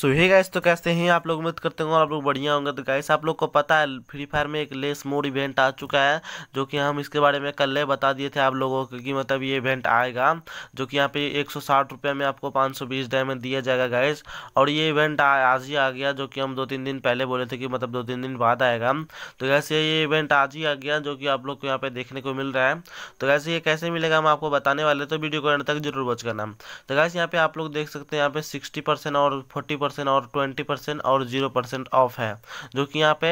सो hey guys तो कैसे हैं आप लोग उम्मीद करते होंगे आप लोग बढ़िया होंगे तो गाइस आप लोग को पता है फ्री फायर में एक लेस मोड इवेंट आ चुका है जो कि हम इसके बारे में कल बता दिए थे आप लोगों को कि मतलब ये इवेंट आएगा जो कि यहाँ पे एक सौ में आपको पाँच सौ बीस डायमंड दिया जाएगा गाइस और ये इवेंट आज ही आ गया जो कि हम दो तीन दिन पहले बोले थे कि मतलब दो तीन दिन बाद आएगा तो कैसे ये इवेंट आज ही आ गया जो कि आप लोग को यहाँ पर देखने को मिल रहा है तो वैसे ये कैसे मिलेगा हम आपको बताने वाले तो वीडियो को एंड तक जरूर वॉच करना तो कैसे यहाँ पे आप लोग देख सकते हैं यहाँ पे सिक्सटी और फोर्टी परसेंट और ट्वेंटी परसेंट और जीरो परसेंट ऑफ है जो कि यहाँ पे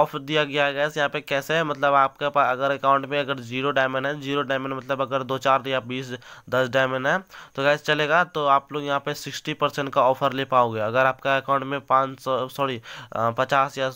ऑफ दिया गया है यहाँ पे कैसे है मतलब आपके पास अगर अकाउंट में अगर जीरो डायमंड है जीरो डायमंड मतलब अगर दो चार या बीस दस डायमंड है तो गैस चलेगा तो आप लोग यहाँ पे सिक्सटी का ऑफर ले पाओगे अगर आपका अकाउंट में पाँच सॉरी पचास या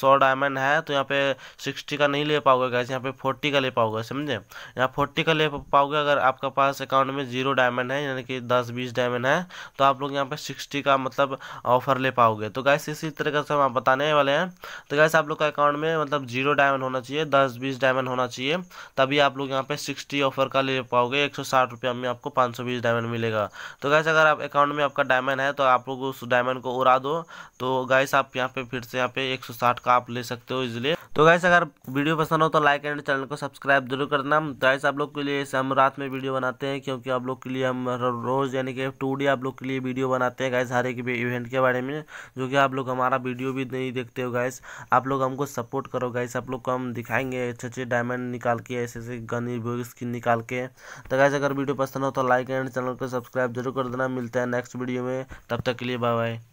सौ डायमंड है तो यहाँ पे सिक्सटी का नहीं ले पाओगे गैस यहाँ पे फोर्टी का ले पाओगे समझे यहाँ फोर्टी का ले पाओगे अगर आपके पास अकाउंट में जीरो डायमंड है यानी कि दस बीस डायमंड है तो आप लोग यहाँ पे सिक्सटी का मतलब ऑफर ले पाओगे तो गैस इसी तरीके से हम बताने वाले हैं तो गैस आप लोग का अकाउंट में मतलब जीरो डायमंड होना चाहिए दस बीस डायमंड होना चाहिए तभी आप लोग यहाँ पे सिक्सटी ऑफर का ले पाओगे एक सौ में आपको पाँच सौ बीस डायमंड मिलेगा तो गैस अगर आप अकाउंट में आपका डायमंड है तो आप लोग उस डायमंड को उड़ा दो तो गैस आप यहाँ पे फिर से यहाँ पे एक सौ साठ का आप ले सकते हो इसलिए तो गैस अगर वीडियो पसंद हो तो लाइक एंड चैनल को सब्सक्राइब जरूर करना तो आप लोग के लिए हम रात में वीडियो बनाते हैं क्योंकि आप लोग के लिए हम रोज़ यानी कि टू आप लोग के लिए वीडियो बनाते हैं गैस हर एक इवेंट के बारे में जो कि आप लोग हमारा वीडियो भी नहीं देखते हो गैस आप लोग हमको सपोर्ट करो गाइस आप लोग को हम दिखाएंगे अच्छे अच्छे डायमंड निकाल के ऐसे ऐसे गनी स्किन निकाल के तो गैस अगर वीडियो पसंद हो तो लाइक एंड चैनल को सब्सक्राइब जरूर कर देना मिलता है नेक्स्ट वीडियो में तब तक के लिए बाय बाय